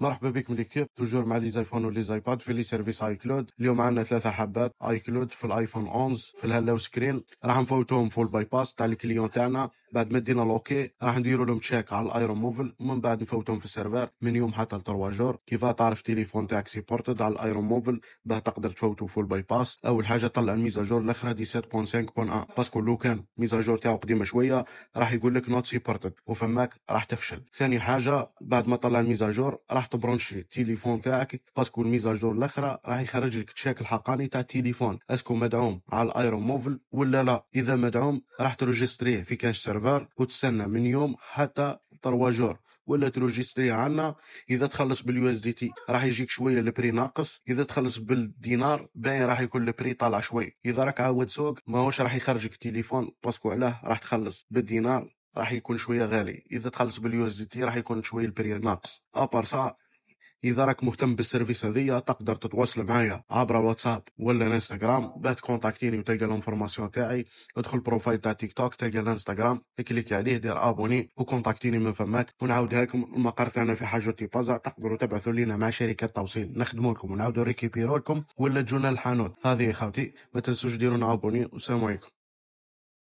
مرحبا بكم ليكيب توجور مع لي زايفون ولي زايباد في لي سيرفيس اي كلود اليوم عندنا ثلاثه حبات اي كلود في الايفون 11 في الهلاو سكرين راح نفوتوهم فول باي باس تاع الكليون تاعنا بعد ما دينا لوكي راح نديروا لهم تشيك على الايرون موفل ومن بعد نفوتهم في السيرفر من يوم حتى لتروا جور كيفا تعرف تليفون تاعك سيبورتد على الايرون موفل باه تقدر تفوتوا فول باي باس اول حاجه طلع الميزاجور الاخرى دي 7.5.1 باسكو لو كان ميزاجور تاعو قديمه شويه راح يقول لك نوت سيبورتد وفماك راح تفشل ثاني حاجه بعد ما طلع الميزاجور راح تبرونشي التليفون تاعك باسكو الميزاجور الاخرى راح يخرج لك تشيك الحقاني تاع التليفون اسكو مدعوم على الايرون موفل ولا لا اذا مدعوم راح ترجستريه في كاش سيرفر فار وتستنى من يوم حتى 3 جور ولا تروجيستري عنا اذا تخلص باليو اس دي تي راح يجيك شويه البري ناقص اذا تخلص بالدينار باين راح يكون البري طالع شويه اذا راك عاود سوق ماهوش راح يخرجك التليفون باسكو علاه راح تخلص بالدينار راح يكون شويه غالي اذا تخلص باليو اس دي تي راح يكون شويه البري ناقص ابار سا اذا راك مهتم بالسيرفيس هذيا تقدر تتواصل معايا عبر الواتساب ولا الانستغرام بعد كونتاكتيني وتلقى الانفورماسيون تاعي ادخل بروفايل تاع تيك توك تلقى الانستغرام كليك عليه دير ابوني وكونتاكتيني من فماك ونعاودها لكم المقر تاعنا في تي بازا تقدروا تبعثوا لينا مع شركه توصيل نخدموا لكم ونعاودوا ريكيبيرو لكم ولا تجونا الحانوت هذه خاوتي ما تنسوش ديرونا ابوني والسلام عليكم